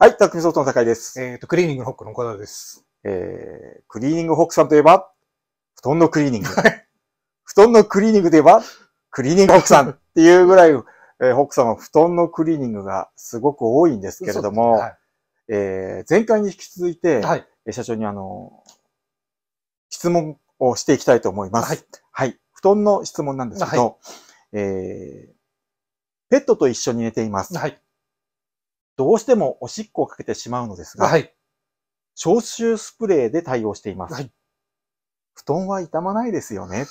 はい、匠ソフトの高井です。えっ、ー、と、クリーニングホックの岡田です。えー、クリーニングホックさんといえば、布団のクリーニング。布団のクリーニングといえば、クリーニングホックさんっていうぐらい、えー、ホックさんは布団のクリーニングがすごく多いんですけれども、はい、えー、前回に引き続いて、はい、社長にあの、質問をしていきたいと思います。はい。はい、布団の質問なんですけど、はい、えー、ペットと一緒に寝ています。はい。どうしてもおしっこをかけてしまうのですが、はい、消臭スプレーで対応しています。はい、布団は傷まないですよね。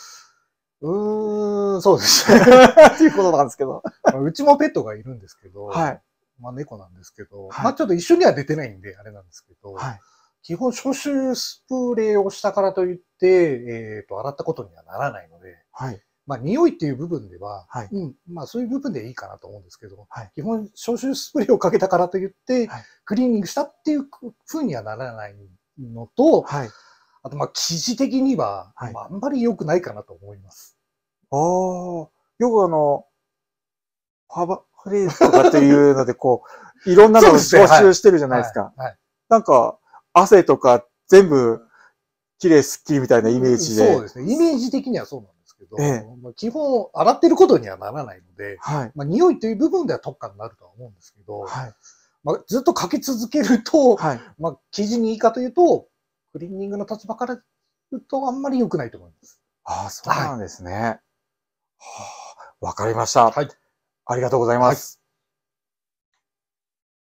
うーん、そうですね。っていうことなんですけど。うちもペットがいるんですけど、はい、まあ猫なんですけど、はい、まあちょっと一緒には出てないんで、あれなんですけど、はい、基本消臭スプレーをしたからといって、えっ、ー、と、洗ったことにはならないので、はい、まあ、匂いっていう部分では、はい、うん、まあ、そういう部分でいいかなと思うんですけど、はい、基本、消臭スプレーをかけたからといって、はい、クリーニングしたっていうふうにはならないのと、あと、まあ、記事的には、まあ、あんまり良くないかなと思います。ああ、よくあの、幅、フレーズとかっていうので、こう、いろんなのを消臭してるじゃないですか。すね、なんか、汗とか全部、綺麗スッキりみたいなイメージで。そうですね。イメージ的にはそうなんです。けど、ええ、まあ、基本洗ってることにはならないので、はい、まあ、匂いという部分では特化になるとは思うんですけど、はい、まあ、ずっとかけ続けると、はい、まあ、生地にいいかというと、クリーニングの立場から言うとあんまり良くないと思います。ああ、そうなんですね。わ、はい、はあ、かりました、はい。ありがとうございます。